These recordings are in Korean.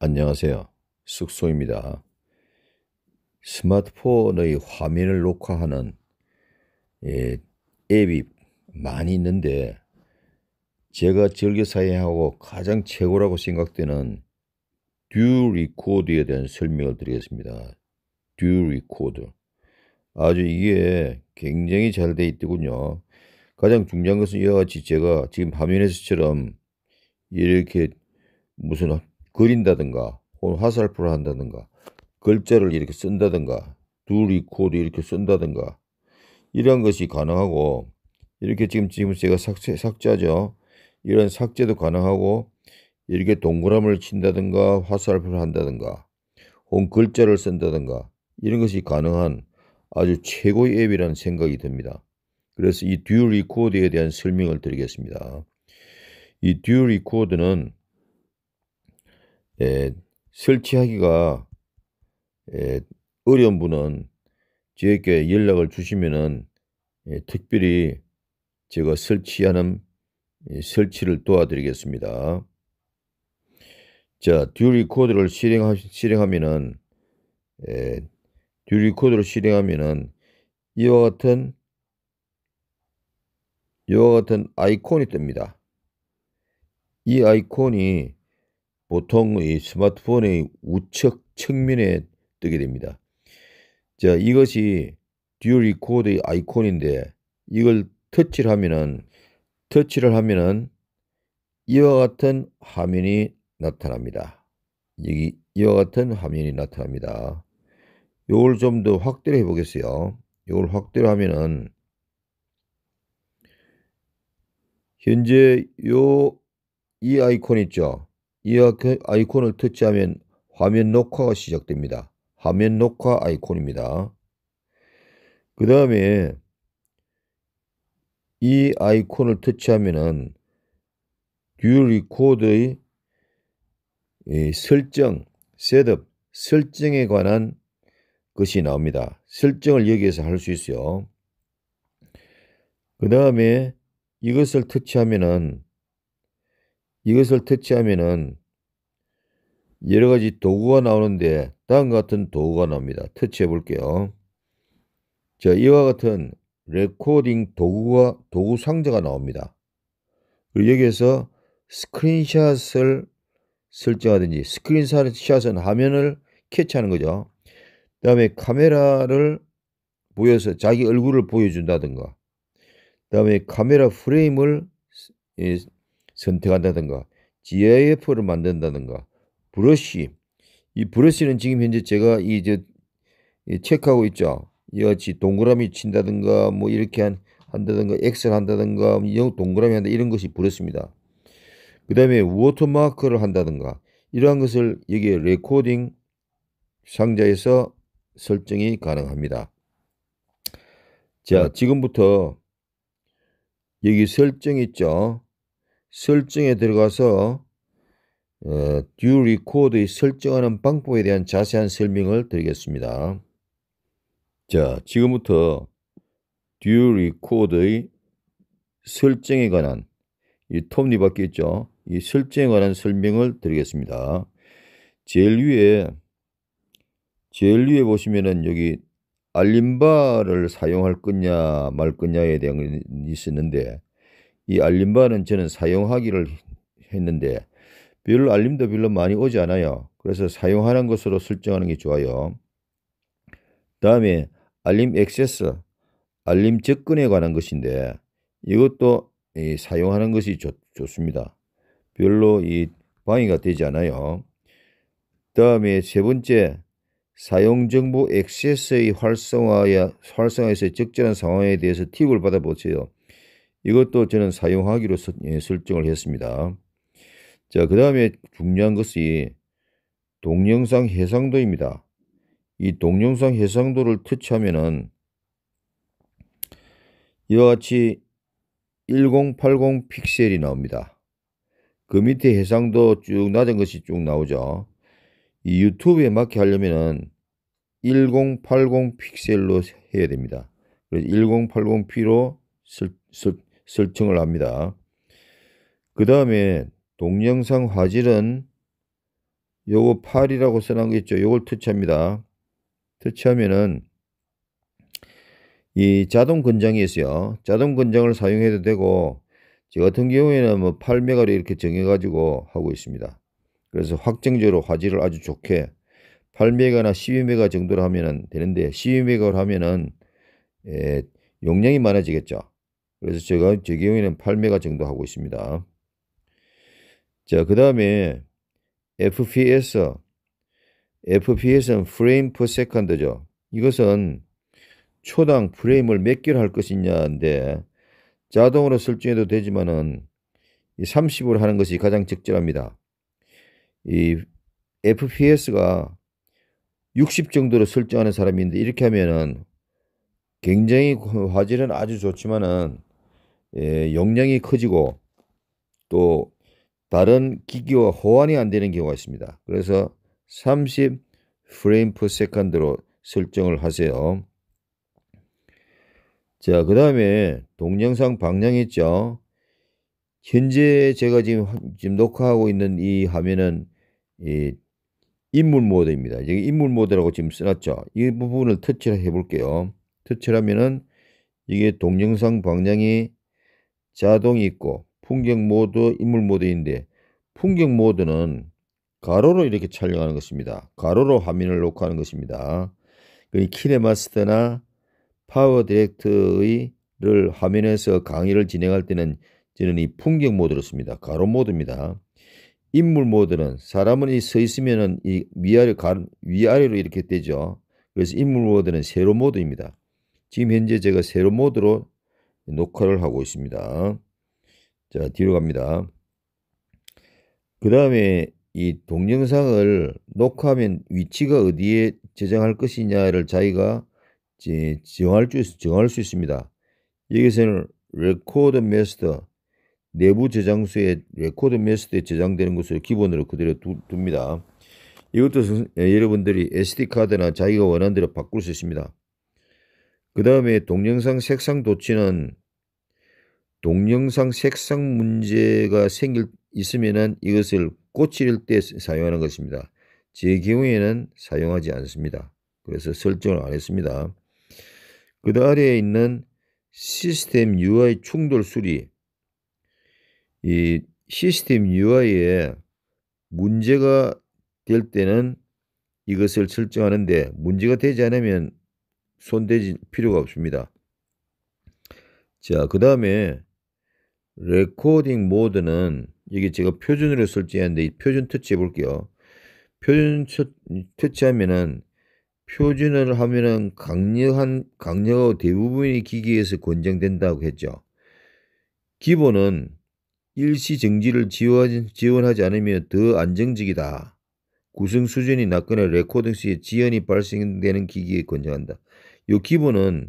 안녕하세요. 숙소입니다. 스마트폰의 화면을 녹화하는 예, 앱이 많이 있는데 제가 즐겨 사용하고 가장 최고라고 생각되는 듀리코드에 대한 설명을 드리겠습니다. 듀리코드 아주 이게 굉장히 잘 돼 있더군요. 가장 중요한 것은 이와 같이 제가 지금 화면에서처럼 이렇게 무슨 그린다든가 혹은 화살표를 한다든가 글자를 이렇게 쓴다든가 둘이 코드 이렇게 쓴다든가 이런 것이 가능하고 이렇게 지금 지금 제가 삭제, 삭제하죠. 이런 삭제도 가능하고 이렇게 동그라미를 친다든가 화살표를 한다든가 혹은 글자를 쓴다든가 이런 것이 가능한 아주 최고의 앱이라는 생각이 듭니다. 그래서 이 듀얼 리코드에 대한 설명을 드리겠습니다. 이 듀얼 리코드는 예, 설치하기가 예, 어려운 분은 저에게 연락을 주시면은 예, 특별히 제가 설치하는 예, 설치를 도와드리겠습니다. 자, 듀리코드를 실행하, 실행하면은 예, 듀리코드를 실행하면은 이와 같은 이와 같은 아이콘이 뜹니다. 이 아이콘이 보통 이 스마트폰의 우측 측면에 뜨게 됩니다. 자, 이것이 듀얼 리코드의 아이콘인데 이걸 터치를 하면은 터치를 하면은 이와 같은 화면이 나타납니다. 여기 이와 같은 화면이 나타납니다. 이걸좀 더 확대를 해 보겠어요. 이걸 확대를 하면은 현재 요 이 아이콘 있죠. 이와 그 아이콘을 터치하면 화면 녹화가 시작됩니다. 화면 녹화 아이콘입니다. 그 다음에 이 아이콘을 터치하면은 듀얼 리코드의 예, 설정, 셋업, 설정에 관한 것이 나옵니다. 설정을 여기에서 할 수 있어요. 그 다음에 이것을 터치하면은 이것을 터치하면은 여러 가지 도구가 나오는데 다음 같은 도구가 나옵니다. 터치해 볼게요. 자, 이와 같은 레코딩 도구가 도구 상자가 나옵니다. 그리고 여기에서 스크린샷을 설정하든지 스크린샷은 화면을 캐치하는 거죠. 그다음에 카메라를 보여서 자기 얼굴을 보여준다든가. 그다음에 카메라 프레임을 선택한다든가 GIF를 만든다든가 브러쉬 이 브러쉬는 지금 현재 제가 이제 체크하고 있죠. 여같이 동그라미 친다든가 뭐 이렇게 한, 한다든가 엑셀 한다든가 영 뭐 동그라미 한다 이런 것이 브러쉬입니다. 그 다음에 워터마크를 한다든가 이러한 것을 여기에 레코딩 상자에서 설정이 가능합니다. 자 네. 지금부터 여기 설정 있죠. 설정에 들어가서 어, 듀 리코드의 설정하는 방법에 대한 자세한 설명을 드리겠습니다. 자, 지금부터 듀얼 리코드의 설정에 관한 이 톱니바퀴 있죠? 이 설정에 관한 설명을 드리겠습니다. 제일 위에 제일 위에 보시면은 여기 알림바를 사용할 거냐 말 거냐에 대한 게 있었는데 이 알림바는 저는 사용하기를 했는데 별 알림도 별로 많이 오지 않아요. 그래서 사용하는 것으로 설정하는 게 좋아요. 다음에 알림 액세스, 알림 접근에 관한 것인데 이것도 사용하는 것이 좋, 좋습니다. 별로 이 방해가 되지 않아요. 다음에 세 번째, 사용정보 액세스의 활성화에, 활성화에서 적절한 상황에 대해서 팁을 받아보세요. 이것도 저는 사용하기로 예, 설정을 했습니다. 자, 그 다음에 중요한 것이 동영상 해상도입니다. 이 동영상 해상도를 터치하면은 이와 같이 1080 픽셀이 나옵니다. 그 밑에 해상도 쭉 낮은 것이 쭉 나오죠. 이 유튜브에 맞게 하려면은 1080 픽셀로 해야 됩니다. 그래서 1080p로 설, 설, 설정을 합니다. 그 다음에 동영상 화질은 요거 8이라고 써놓은 거 있죠. 요걸 터치합니다. 터치하면은 이 자동 권장이 있어요. 자동 권장을 사용해도 되고 저 같은 경우에는 뭐8메가를 이렇게 정해가지고 하고 있습니다. 그래서 확정적으로 화질을 아주 좋게 8메가나 12메가 정도로 하면 되는데 12메가로 하면은 예, 용량이 많아지겠죠. 그래서 제가 제 경우에는 8메가 정도 하고 있습니다. 자, 그 다음에 FPS. FPS는 프레임 per second죠. 이것은 초당 프레임을 몇 개를 할 것이냐인데 자동으로 설정해도 되지만은 30으로 하는 것이 가장 적절합니다. 이 FPS가 60 정도로 설정하는 사람인데 이렇게 하면은 굉장히 화질은 아주 좋지만은 에, 예, 용량이 커지고 또 다른 기기와 호환이 안 되는 경우가 있습니다. 그래서 30 프레임 퍼 세컨드로 설정을 하세요. 자, 그 다음에 동영상 방향 있죠. 현재 제가 지금, 지금 녹화하고 있는 이 화면은 이 인물 모드입니다. 여기 인물 모드라고 지금 써놨죠. 이 부분을 터치해 를 볼게요. 터치하면은 를 이게 동영상 방향이 자동이 있고 풍경 모드, 인물 모드인데 풍경 모드는 가로로 이렇게 촬영하는 것입니다. 가로로 화면을 놓고 하는 것입니다. 그 키네마스터나 파워 디렉트를 화면에서 강의를 진행할 때는 저는 이 풍경 모드로 씁니다. 가로 모드입니다. 인물 모드는 사람은 이서있으면이 위아래 가, 위아래로 이렇게 되죠. 그래서 인물 모드는 세로 모드입니다. 지금 현재 제가 세로 모드로 녹화를 하고 있습니다. 자, 뒤로 갑니다. 그 다음에 이 동영상을 녹화하면 위치가 어디에 저장할 것이냐를 자기가 정할 수, 정할 수 있습니다. 여기서는 레코드 메스터 내부 저장소에 레코드 메스터에 저장되는 것을 기본으로 그대로 두, 둡니다. 이것도 예, 여러분들이 SD카드나 자기가 원하는 대로 바꿀 수 있습니다. 그 다음에 동영상 색상 도치는 동영상 색상 문제가 생길 있으면은 이것을 꽃일 때 사용하는 것입니다. 제 경우에는 사용하지 않습니다. 그래서 설정을 안 했습니다. 그 아래에 있는 시스템 UI 충돌 수리 이 시스템 UI에 문제가 될 때는 이것을 설정하는데 문제가 되지 않으면 손대지 필요가 없습니다. 자, 그 다음에 레코딩 모드는 여기 제가 표준으로 설정했는데 이 표준 터치해 볼게요. 표준 터치하면은 표준을 하면은 강력한 강력하 대부분의 기기에서 권장된다고 했죠. 기본은 일시 정지를 지원, 하지않으면더 안정적이다. 구성 수준이 낮거나 레코딩 시에 지연이 발생되는 기기에 권장한다. 이 기본은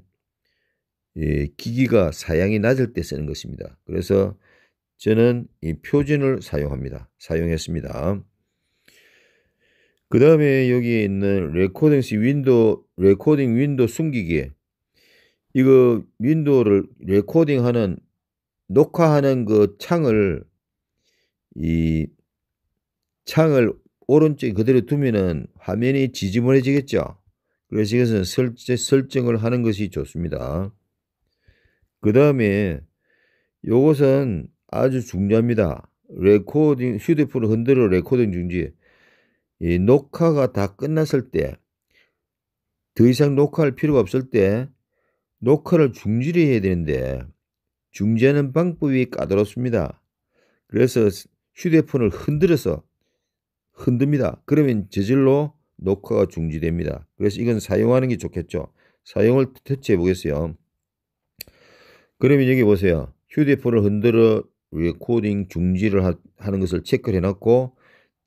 예, 기기가 사양이 낮을 때 쓰는 것입니다. 그래서 저는 이 표준을 사용합니다. 사용했습니다. 그 다음에 여기에 있는 레코딩 시윈도 레코딩 윈도 숨기기에 이거 윈도를 레코딩하는, 녹화하는 그 창을 이 창을 오른쪽에 그대로 두면은 화면이 지지부해지겠죠 그래서 이것은 설정을 하는 것이 좋습니다. 그 다음에 이것은 아주 중요합니다. 레코딩, 휴대폰을 흔들어 레코딩 중지. 이 녹화가 다 끝났을 때, 더 이상 녹화할 필요가 없을 때, 녹화를 중지를 해야 되는데, 중지하는 방법이 까다롭습니다. 그래서 휴대폰을 흔들어서 흔듭니다. 그러면 재질로 녹화가 중지됩니다. 그래서 이건 사용하는 게 좋겠죠. 사용을 대체해 보겠어요. 그러면 여기 보세요. 휴대폰을 흔들어 레코딩 중지를 하, 는 것을 체크를 해놨고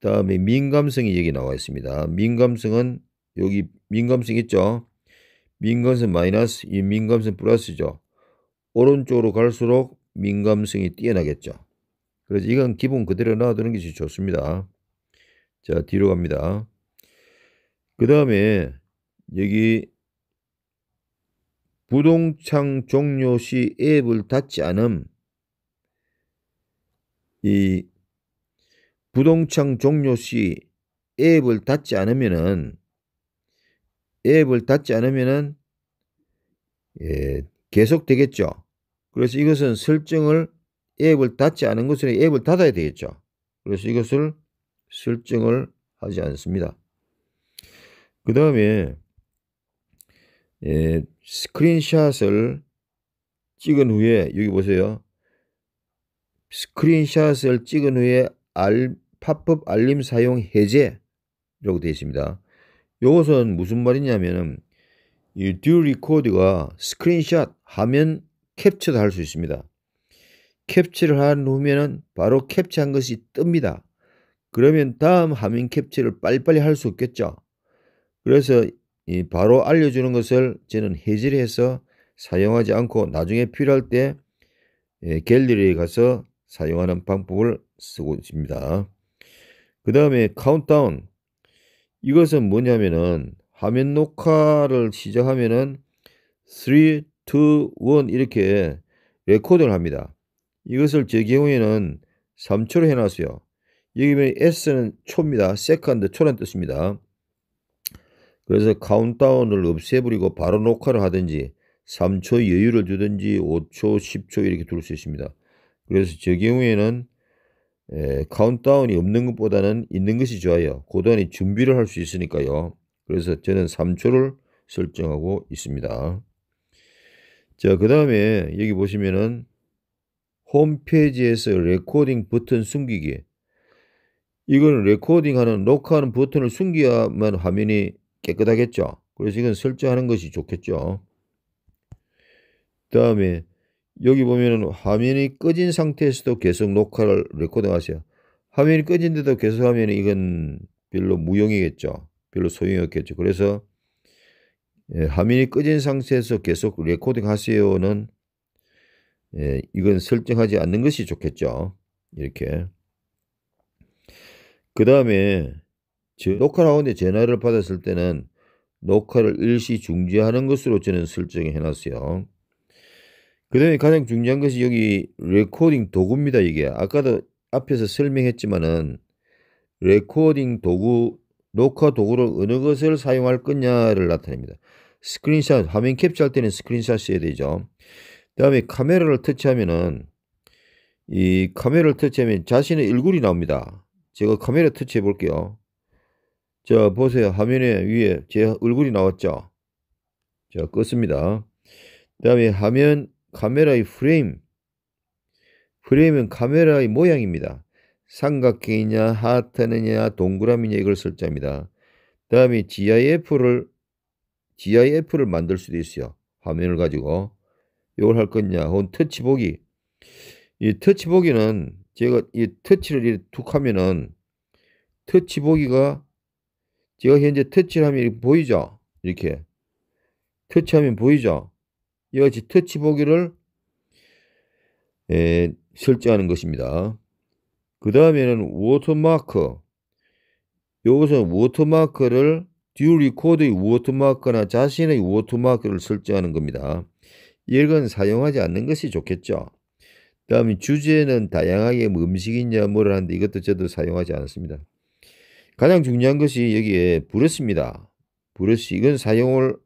다음에 민감성이 여기 나와 있습니다. 민감성은 여기 민감성 있죠. 민감성 마이너스 이 민감성 플러스죠. 오른쪽으로 갈수록 민감성이 뛰어나겠죠. 그래서 이건 기본 그대로 놔두는 것이 좋습니다. 자, 뒤로 갑니다. 그 다음에 여기 부동창 종료 시 앱을 닫지 않음 이 부동창 종료 시 앱을 닫지 않으면은 앱을 닫지 않으면은 예, 계속 되겠죠. 그래서 이것은 설정을 앱을 닫지 않은 것은 앱을 닫아야 되겠죠. 그래서 이것을 설정을 하지 않습니다. 그 다음에 예, 스크린샷을 찍은 후에 여기 보세요. 스크린샷을 찍은 후에 알, 팝업 알림 사용 해제라고 되어 있습니다. 이것은 무슨 말이냐면은 이 듀리코드가 스크린샷 화면 캡처도 할 수 있습니다. 캡처를 한 후면은 바로 캡처한 것이 뜹니다. 그러면 다음 화면 캡처를 빨리빨리 할 수 있겠죠. 그래서 이 바로 알려주는 것을 저는 해제를 해서 사용하지 않고 나중에 필요할 때 예, 갤러리에 가서 사용하는 방법을 쓰고 있습니다. 그 다음에 카운트다운 이것은 뭐냐면은 화면 녹화를 시작하면은 3, 2, 1 이렇게 레코드를 합니다. 이것을 제 경우에는 3초로 해놨어요. 여기 보면 S는 초입니다. 세컨드 초란 뜻입니다. 그래서 카운트다운을 없애버리고 바로 녹화를 하든지 3초 여유를 주든지 5초, 10초 이렇게 둘 수 있습니다. 그래서 저 경우에는 에, 카운트다운이 없는 것보다는 있는 것이 좋아요. 고단히 준비를 할 수 있으니까요. 그래서 저는 3초를 설정하고 있습니다. 자, 그 다음에 여기 보시면은 홈페이지에서 레코딩 버튼 숨기기 이건 레코딩하는 녹화하는 버튼을 숨겨야만 화면이 깨끗하겠죠. 그래서 이건 설정하는 것이 좋겠죠. 다음에 여기 보면은 화면이 꺼진 상태에서도 계속 녹화를 레코딩 하세요. 화면이 꺼진데도 계속 하면 이건 별로 무용이겠죠. 별로 소용이 없겠죠. 그래서 예, 화면이 꺼진 상태에서 계속 레코딩 하세요는 예, 이건 설정하지 않는 것이 좋겠죠. 이렇게. 그 다음에 녹화를 하는데 전화를 받았을 때는 녹화를 일시 중지하는 것으로 저는 설정해 놨어요. 그 다음에 가장 중요한 것이 여기 레코딩 도구입니다. 이게 아까도 앞에서 설명했지만은 레코딩 도구, 녹화 도구를 어느 것을 사용할 거냐를 나타냅니다. 스크린샷, 화면 캡처할 때는 스크린샷이 해야 되죠. 그 다음에 카메라를 터치하면은 이 카메라를 터치하면 자신의 얼굴이 나옵니다. 제가 카메라 터치해 볼게요. 자, 보세요. 화면에 위에 제 얼굴이 나왔죠? 자, 껐습니다. 그 다음에 화면, 카메라의 프레임. 프레임은 카메라의 모양입니다. 삼각형이냐, 하트느냐, 동그라미냐 이걸 설정합니다. 그 다음에 GIF를, GIF를 만들 수도 있어요. 화면을 가지고. 이걸 할 거냐, 혹은 터치보기. 이 터치보기는 제가 이 터치를 툭 하면은 터치 보기가 제가 현재 터치를 하면 보이죠? 이렇게 터치하면 보이죠? 이와 같이 터치 보기를 에, 예, 설정하는 것입니다. 그 다음에는 워터마크 이것은 워터마크를 듀리코드의 워터마크나 자신의 워터마크를 설정하는 겁니다. 이건 사용하지 않는 것이 좋겠죠. 다음에 주제는 다양하게 뭐 음식이냐 뭐라 하는데 이것도 저도 사용하지 않습니다. 가장 중요한 것이 여기에 브러시입니다. 브러시 이건 사용을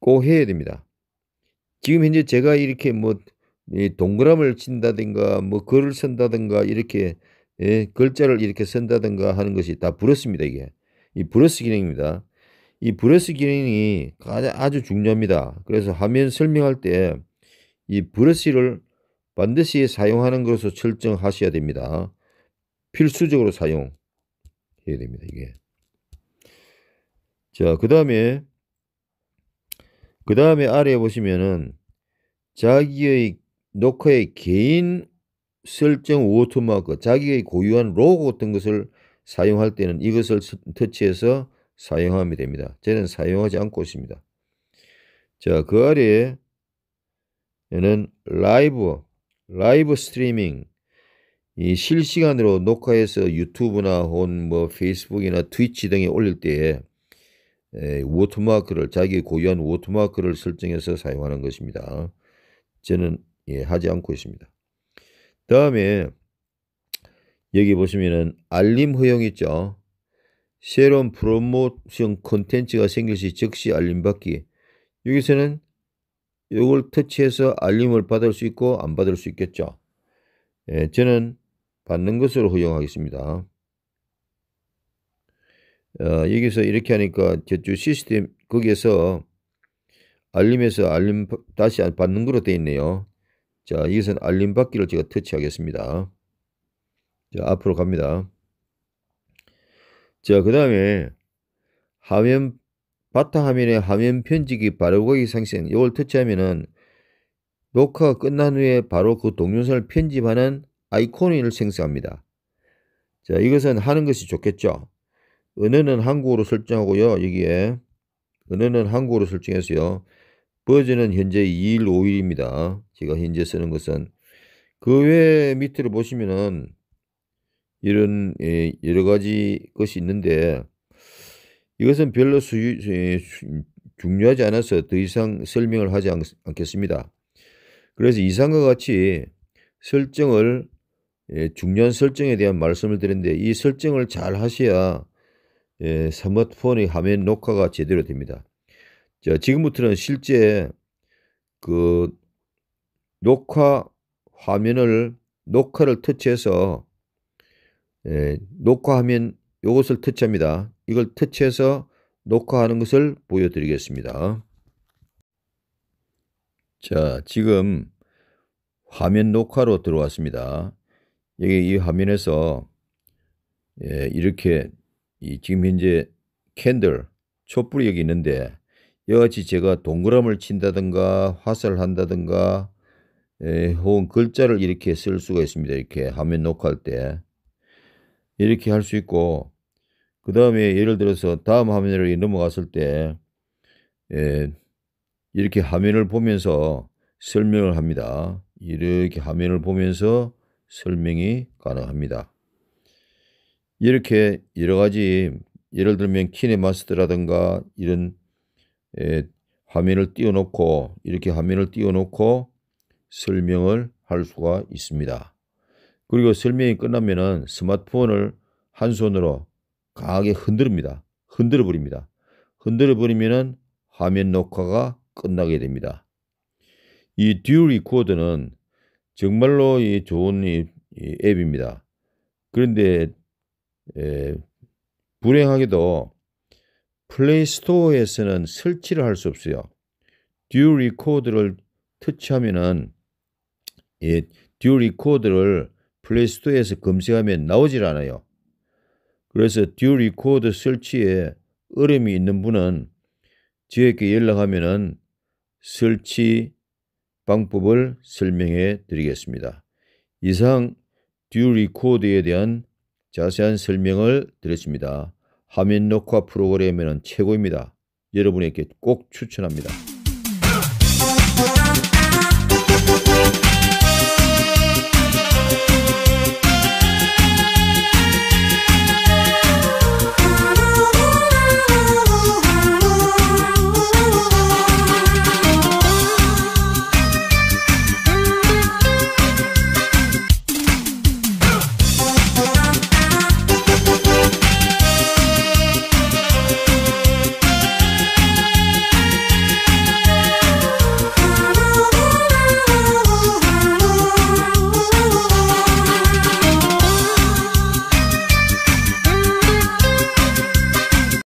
꼭 해야 됩니다. 지금 현재 제가 이렇게 뭐 동그라미를 친다든가 뭐 글을 쓴다든가 이렇게 예, 글자를 이렇게 쓴다든가 하는 것이 다 브러스입니다 이게 이 브러스 기능입니다. 이 브러스 기능이 아주 중요합니다. 그래서 화면 설명할 때 이 브러시를 반드시 사용하는 것으로 설정하셔야 됩니다. 필수적으로 사용해야 됩니다. 이게. 자, 그 다음에, 그 다음에 아래에 보시면은 자기의 녹화의 개인 설정 워터마크, 자기의 고유한 로고 같은 것을 사용할 때는 이것을 터치해서 사용하면 됩니다. 저는 사용하지 않고 있습니다. 자, 그 아래에는 라이브 라이브 스트리밍 이 실시간으로 녹화해서 유튜브나 혹은 뭐 페이스북이나 트위치 등에 올릴 때에 에, 워터마크를 자기 고유한 워터마크를 설정해서 사용하는 것입니다. 저는 예, 하지 않고 있습니다. 다음에 여기 보시면은 알림 허용 있죠. 새로운 프로모션 콘텐츠가 생길 시 즉시 알림 받기. 여기서는 이걸 터치해서 알림을 받을 수 있고 안 받을 수 있겠죠. 예, 저는 받는 것으로 허용하겠습니다. 어, 여기서 이렇게 하니까 제주 시스템 거기에서 알림에서 알림 다시 받는 거로 되어 있네요. 자, 이것은 알림 받기를 제가 터치하겠습니다. 자, 앞으로 갑니다. 자, 그 다음에 화면 바탕화면에 화면 편집이 바로가기 상생 이걸 터치하면은 녹화가 끝난 후에 바로 그 동영상을 편집하는 아이콘을 생성합니다. 자 이것은 하는 것이 좋겠죠. 은어는 한국어로 설정하고요. 여기에 은어는 한국어로 설정해서요. 버전은 현재 2일 5일입니다. 제가 현재 쓰는 것은 그 외에 밑으로 보시면은 이런 예, 여러 가지 것이 있는데 이것은 별로 예, 수 중요하지 않아서 더 이상 설명을 하지 않, 겠습니다 그래서 이상과 같이 설정을 예, 중요한 설정에 대한 말씀을 드렸는데 이 설정을 잘 하셔야 예, 스마트폰의 화면 녹화가 제대로 됩니다. 자, 지금부터는 실제 그 녹화 화면을 녹화를 터치해서 예, 녹화 화면 요것을 터치합니다. 이걸 터치해서 녹화하는 것을 보여드리겠습니다. 자, 지금 화면 녹화로 들어왔습니다. 여기 이 화면에서 예, 이렇게 이 지금 현재 캔들 촛불이 여기 있는데 여하치 제가 동그라미를 친다든가 화살을 한다든가 예, 혹은 글자를 이렇게 쓸 수가 있습니다. 이렇게 화면 녹화할 때 이렇게 할 수 있고 그 다음에 예를 들어서 다음 화면으로 넘어갔을 때 예, 이렇게 화면을 보면서 설명을 합니다. 이렇게 화면을 보면서 설명이 가능합니다. 이렇게 여러 가지 예를 들면 키네마스터라든가 이런 예, 화면을 띄워놓고 이렇게 화면을 띄워놓고 설명을 할 수가 있습니다. 그리고 설명이 끝나면은 스마트폰을 한 손으로 강하게 흔들립니다. 흔들어 버립니다. 흔들어 버리면은 화면 녹화가 끝나게 됩니다. 이 듀얼 리코더는 정말로 이 좋은 이, 앱입니다. 그런데 에, 불행하게도 플레이스토어에서는 설치를 할 수 없어요. 듀얼 리코더를 터치하면은 예, 듀얼 리코더를 플레이스토어에서 검색하면 나오질 않아요. 그래서 듀 리코드 설치에 어려움이 있는 분은 저에게 연락하면은 설치 방법을 설명해 드리겠습니다. 이상 듀 리코드에 대한 자세한 설명을 드렸습니다. 화면 녹화 프로그램에는 최고입니다. 여러분에게 꼭 추천합니다.